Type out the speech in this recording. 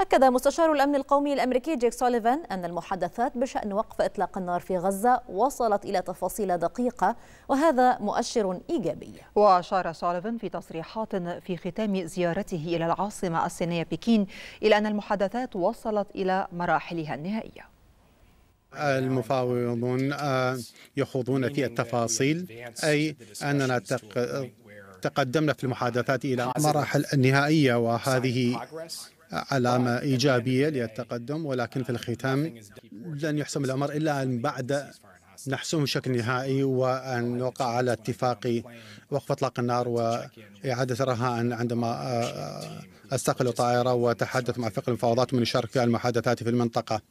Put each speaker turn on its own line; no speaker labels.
أكد مستشار الأمن القومي الأمريكي جيك سوليفان أن المحادثات بشأن وقف إطلاق النار في غزة وصلت إلى تفاصيل دقيقة وهذا مؤشر إيجابي
وأشار سوليفان في تصريحات في ختام زيارته إلى العاصمة الصينية بكين إلى أن المحادثات وصلت إلى مراحلها النهائية
المفاوضون آه، يخوضون في التفاصيل أي أننا تقدمنا في المحادثات إلى مراحل النهائية وهذه علامة إيجابية للتقدم ولكن في الختام لن يحسم الأمر إلا أن بعد نحسم بشكل نهائي وأن نوقع على اتفاق وقف إطلاق النار وإعادة رهان عندما آه، آه، أستقل طائرة وتحدث مع فريق المفاوضات من الشرق في المحادثات في المنطقة